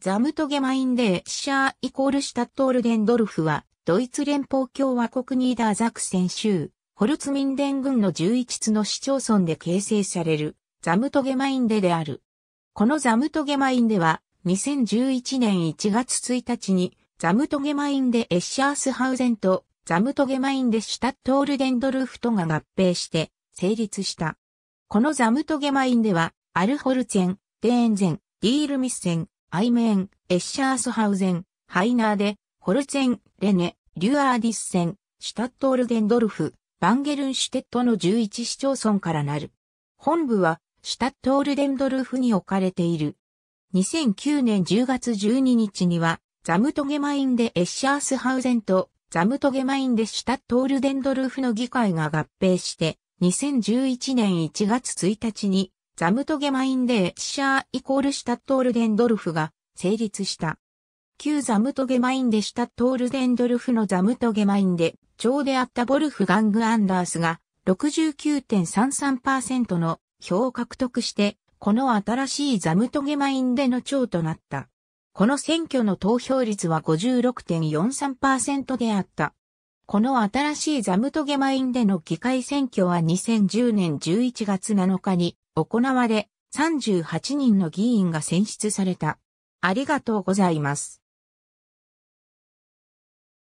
ザムトゲマインデーシャーイコールシュタットールデンドルフは、ドイツ連邦共和国ニーダーザクセン州、ホルツミンデン郡の11つの市町村で形成される、ザムトゲマインデである。このザムトゲマインデは、2011年1月1日に、ザムトゲマインデエッシャースハウゼンと、ザムトゲマインデシュタットールデンドルフとが合併して、成立した。このザムトゲマインデは、アルホルツェン、デーンゼン、ディールミッセン、アイメーン、エッシャースハウゼン、ハイナーデ、ホルツェン、レネ、リュアーディスセン、シュタットールデンドルフ、バンゲルンシュテットの11市町村からなる。本部は、シュタットールデンドルフに置かれている。2009年10月12日には、ザムトゲマインデ・エッシャースハウゼンと、ザムトゲマインデ・シュタットールデンドルフの議会が合併して、2011年1月1日にザムトゲマインデーシャーイコールシュタットールデンドルフが成立した。旧ザムトゲマインデシュタットールデンドルフのザムトゲマインデ、長であったボルフガング・アンダースが69.33%の票を獲得して、この新しいザムトゲマインデの長となった。この選挙の投票率は56.43%であった。この新しいザムトゲマインでの議会選挙は2010年11月7日に行われ、38人の議員が選出された。ありがとうございます。